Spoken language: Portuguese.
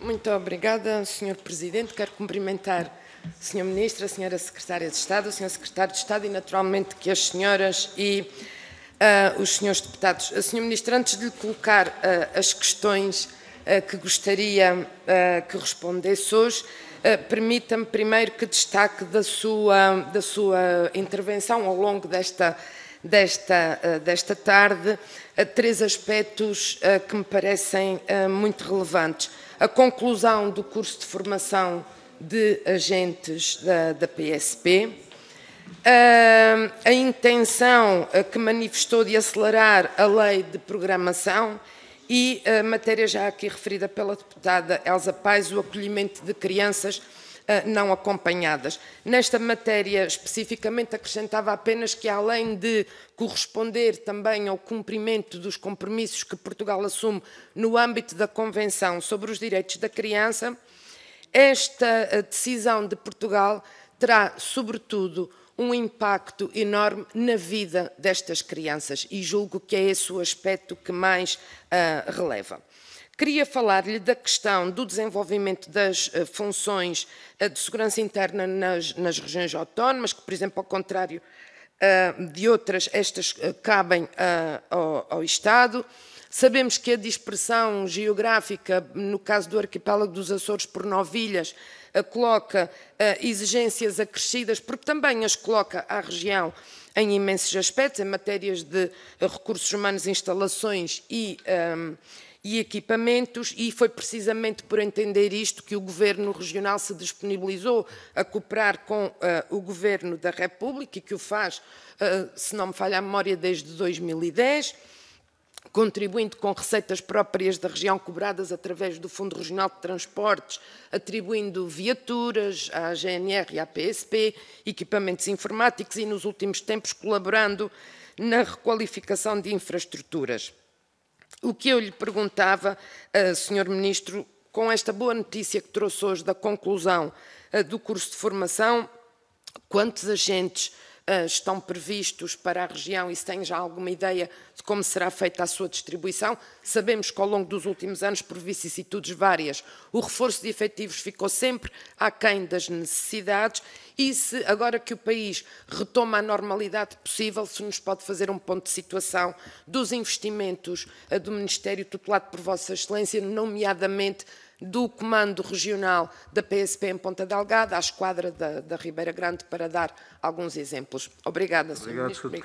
Muito obrigada, Sr. Presidente. Quero cumprimentar o Sr. Ministro, a Sra. Secretária de Estado, o Sr. Secretário de Estado e, naturalmente, que as senhoras e uh, os senhores deputados. Ah, Sr. Ministro, antes de lhe colocar uh, as questões uh, que gostaria que respondesse hoje, permita-me primeiro que destaque da sua, da sua intervenção ao longo desta desta, eh, desta tarde eh, três aspectos eh, que me parecem muito relevantes. A conclusão do curso de formação de agentes da, da PSP, a intenção que manifestou de acelerar a lei de programação e a matéria já aqui referida pela deputada Elsa Paz, o acolhimento de crianças ah, não acompanhadas. Nesta matéria especificamente acrescentava apenas que além de corresponder também ao cumprimento dos compromissos que Portugal assume no âmbito da Convenção sobre os Direitos da Criança, esta ah, decisão de Portugal terá, sobretudo, um impacto enorme na vida destas crianças e julgo que é esse o aspecto que mais uh, releva. Queria falar-lhe da questão do desenvolvimento das eh, funções eh, de segurança interna nas, nas regiões autónomas, que, por exemplo, ao contrário eh, de outras, estas cabem ao, Estado. Sabemos que a dispersão geográfica, no caso do arquipélago dos Açores por nove ilhas, coloca exigências acrescidas, porque também as coloca à região em imensos aspectos, em matérias de recursos humanos, instalações e, um, ehm, e equipamentos, e foi precisamente por entender isto que o Governo Regional se disponibilizou a cooperar com uh, o Governo da República e que o faz, uh, se não me falha a memória, desde 2010 contribuindo com receitas próprias da região cobradas através do Fundo Regional de Transportes, atribuindo viaturas à GNR e à PSP, equipamentos informáticos e, nos últimos tempos, colaborando na requalificação de infraestruturas. O que eu lhe perguntava, eh, Sr. Ministro, com esta boa notícia que trouxe hoje da conclusão eh, do curso de formação, quantos agentes ah, estão previstos para a região e se tem já alguma ideia de como será feita a sua distribuição. Sabemos que ao longo dos últimos anos, por vicissitudes várias, o reforço de efetivos ficou sempre aquém das necessidades e se agora que o país retoma a normalidade possível, se nos pode fazer um ponto de situação dos investimentos ah, do Ministério tutelado por Vossa Excelência, nomeadamente do Comando Regional da PSP em Ponta Delgada à Esquadra da, da Ribeira Grande, para dar alguns exemplos. Obrigada, Sr. Ministro.